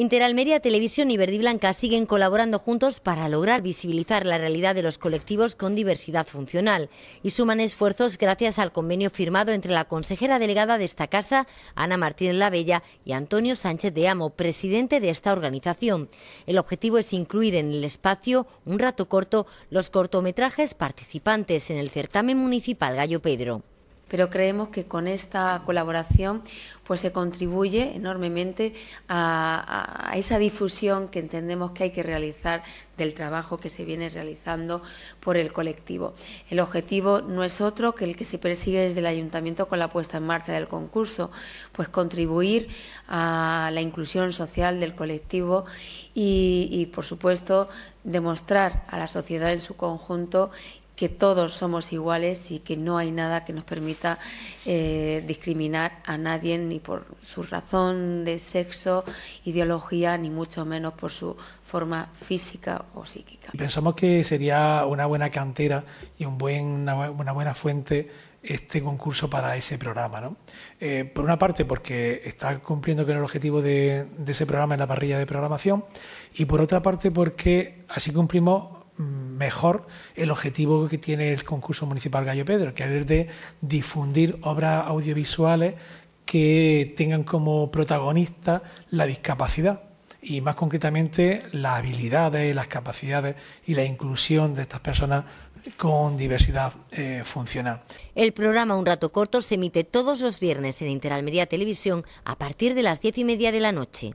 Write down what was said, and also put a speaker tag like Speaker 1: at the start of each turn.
Speaker 1: Interalmedia Televisión y Verdi Blanca siguen colaborando juntos para lograr visibilizar la realidad de los colectivos con diversidad funcional y suman esfuerzos gracias al convenio firmado entre la consejera delegada de esta casa, Ana Martínez Lavella, y Antonio Sánchez de Amo, presidente de esta organización. El objetivo es incluir en el espacio, un rato corto, los cortometrajes participantes en el certamen municipal Gallo Pedro
Speaker 2: pero creemos que con esta colaboración pues se contribuye enormemente a, esa difusión que entendemos que hay que realizar del trabajo que se viene realizando por el colectivo. El objetivo no es otro que el que se persigue desde el ayuntamiento con la puesta en marcha del concurso, pues contribuir a la inclusión social del colectivo y por supuesto, demostrar a la sociedad en su conjunto que todos somos iguales y que no hay nada que nos permita eh, discriminar a nadie ni por su razón de sexo, ideología, ni mucho menos por su forma física o psíquica.
Speaker 3: Pensamos que sería una buena cantera y un buen, una buena fuente este concurso para ese programa. Eh, por una parte, porque está cumpliendo con el objetivo de, de ese programa en la parrilla de programación, y por otra parte, porque así cumplimos mejor el objetivo que tiene el concurso municipal Gallo Pedro, que es de difundir obras audiovisuales que tengan como protagonista la discapacidad y más concretamente las habilidades, las capacidades y la inclusión de estas personas con diversidad eh, funcional.
Speaker 1: El programa Un Rato Corto se emite todos los viernes en Interalmería Televisión a partir de las diez y media de la noche.